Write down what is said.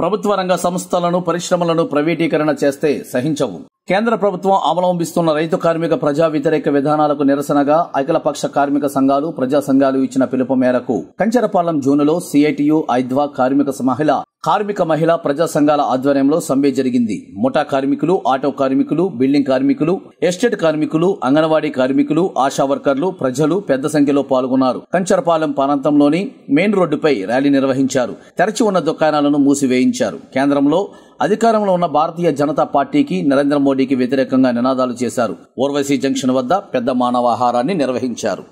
ప్రభుత్వ రంగ సంస్థలను పరిశ్రమలను ప్రైవేటీకరణ చేస్తే సహించవు కేంద్ర ప్రభుత్వం అవలంబిస్తున్న రైతు కార్మిక ప్రజా వ్యతిరేక విధానాలకు నిరసనగా అఖిలపక్ష కార్మిక సంఘాలు ప్రజా సంఘాలు ఇచ్చిన పిలుపు మేరకు కంచరపాలెం జోనులో సిఐటియు ఐద్వా కార్మిక మహిళ కార్మిక మహిళా ప్రజా సంఘాల ఆధ్వర్యంలో సమ్మె జరిగింది ముఠా కార్మికులు ఆటో కార్మికులు బిల్డింగ్ కార్మికులు ఎస్టేట్ కార్మికులు అంగన్వాడీ కార్మికులు ఆశా వర్కర్లు ప్రజలు పెద్ద సంఖ్యలో పాల్గొన్నారు కంచరపాలెం ప్రాంతంలోని మెయిన్ రోడ్డుపై ర్యాలీ నిర్వహించారు తెరచి ఉన్న దుకాణాలను మూసివేయించారు కేంద్రంలో అధికారంలో ఉన్న భారతీయ జనతా పార్టీకి నరేంద్ర మోడీకి వ్యతిరేకంగా నినాదాలు చేశారు ఓర్వశీ జంక్షన్ వద్ద పెద్ద మానవాహారాన్ని నిర్వహించారు